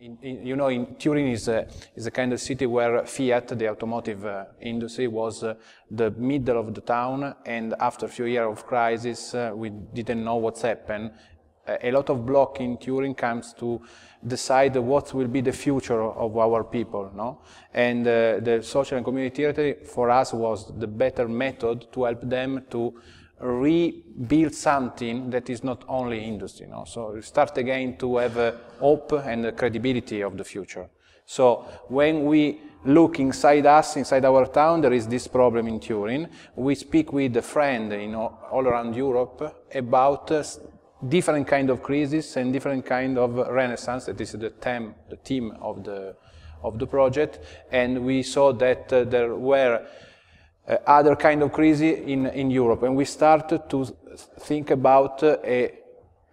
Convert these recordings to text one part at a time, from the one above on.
In, in, you know, in Turin is a, is a kind of city where Fiat, the automotive uh, industry, was uh, the middle of the town, and after a few years of crisis, uh, we didn't know what's happened. a lot of block in Turin comes to decide what will be the future of our people, no? And uh, the social and community theater for us was the better method to help them to rebuild something that is not only industry. You know? So start again to have uh, hope and the credibility of the future. So when we look inside us, inside our town, there is this problem in Turin. We speak with a friend in all around Europe about uh, different kind of crises and different kind of renaissance. That is the theme, the theme of the of the project. And we saw that uh, there were uh, other kind of crisis in, in Europe. And we started to think about uh, a,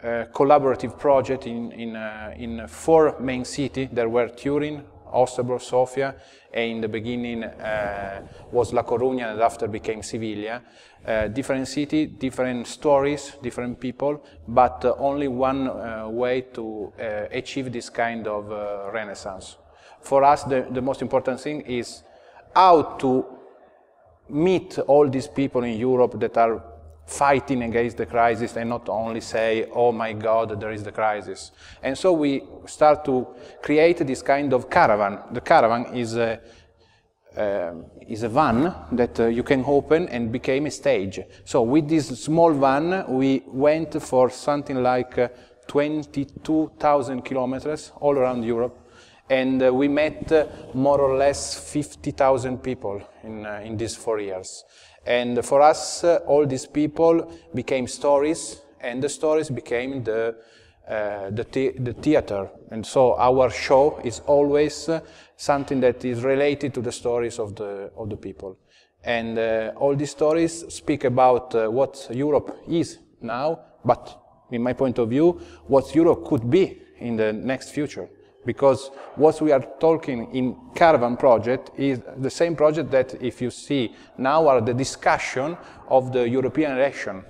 a, collaborative project in, in, uh, in four main cities. There were Turin, Osterburg, Sofia, and in the beginning uh, was La Coruña, and after became Sevilla. Uh, different city, different stories, different people, but uh, only one way to achieve this kind of renaissance. For us, the, the most important thing is how to meet all these people in Europe that are fighting against the crisis and not only say, oh my God, there is the crisis. And so we start to create this kind of caravan. The caravan is a, uh, is a van that uh, you can open and became a stage. So with this small van, we went for something like uh, 22,000 kilometers all around Europe and uh, we met uh, more or less 50,000 people in, uh, in these four years. And for us, uh, all these people became stories, and the stories became the, uh, the, th the, theater. And so our show is always uh, something that is related to the stories of the, of the people. And all these stories speak about what Europe is now, but in my point of view, what Europe could be in the next future because what we are talking in Caravan project is the same project that if you see now are the discussion of the European election.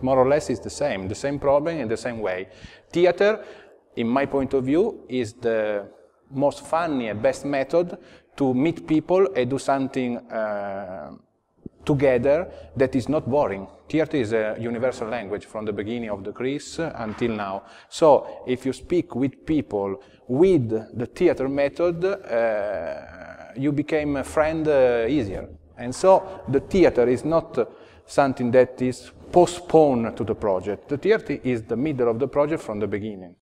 More or less is the same, the same problem in the same way. Theater, in my point of view, is the most funny and best method to meet people and do something uh, together that is not boring. TRT is a universal language from the beginning of the Greece until now. So if you speak with people with the theater method, uh, you became a friend uh, easier. And so the theater is not something that is postponed to the project. The theater is the middle of the project from the beginning.